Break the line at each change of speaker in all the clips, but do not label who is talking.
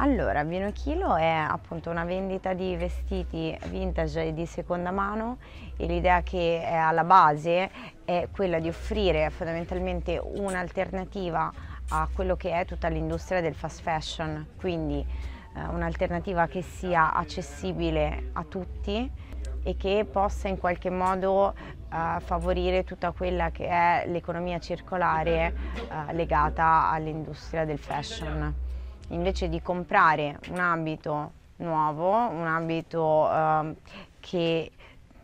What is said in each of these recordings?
Allora, Vino Chilo è appunto una vendita di vestiti vintage e di seconda mano e l'idea che è alla base è quella di offrire fondamentalmente un'alternativa a quello che è tutta l'industria del fast fashion, quindi eh, un'alternativa che sia accessibile a tutti e che possa in qualche modo eh, favorire tutta quella che è l'economia circolare eh, legata all'industria del fashion invece di comprare un abito nuovo, un abito eh, che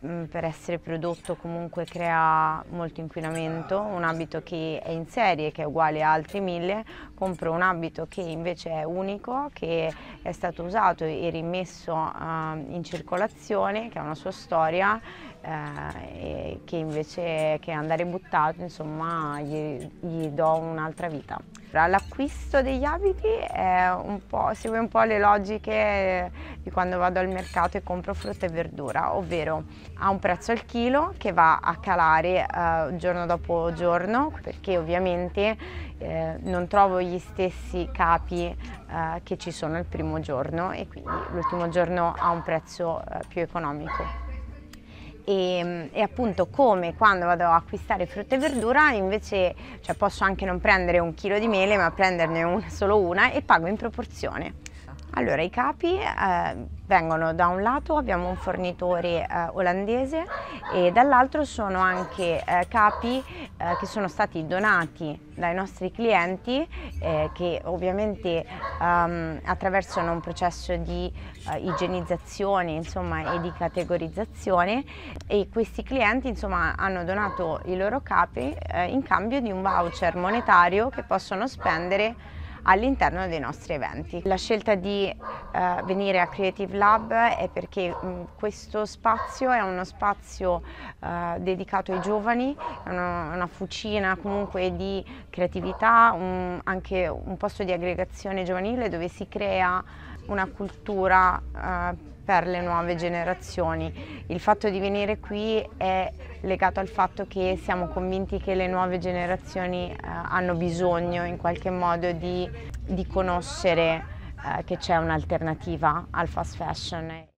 mm, per essere prodotto comunque crea molto inquinamento, un abito che è in serie, che è uguale a altri mille, compro un abito che invece è unico, che è stato usato e rimesso eh, in circolazione, che ha una sua storia, eh, che invece che andare buttato, insomma, gli, gli do un'altra vita terra. L'acquisto degli abiti segue un po' le logiche di quando vado al mercato e compro frutta e verdura, ovvero a un prezzo al chilo che va a calare eh, giorno dopo giorno perché ovviamente eh, non trovo gli stessi capi eh, che ci sono il primo giorno e quindi l'ultimo giorno ha un prezzo eh, più economico e, e, appunto come quando vado a acquistare frutta e verdura invece cioè posso anche non prendere un chilo di mele ma prenderne una, solo una e pago in proporzione. Allora, i capi eh, vengono da un lato, abbiamo un fornitore eh, olandese e dall'altro sono anche eh, capi eh, che sono stati donati dai nostri clienti eh, che ovviamente ehm, attraversano un processo di eh, igienizzazione insomma, e di categorizzazione e questi clienti insomma, hanno donato i loro capi in cambio di un voucher monetario che possono spendere all'interno dei nostri eventi. La scelta di eh, venire a Creative Lab è perché mh, mm, questo spazio è uno spazio eh, dedicato ai giovani, è una, una fucina comunque di creatività, un, anche un posto di aggregazione giovanile dove si crea una cultura eh, per le nuove generazioni. Il fatto di venire qui è legato al fatto che siamo convinti che le nuove generazioni eh, hanno bisogno in qualche modo di, di conoscere eh, che c'è un'alternativa al fast fashion.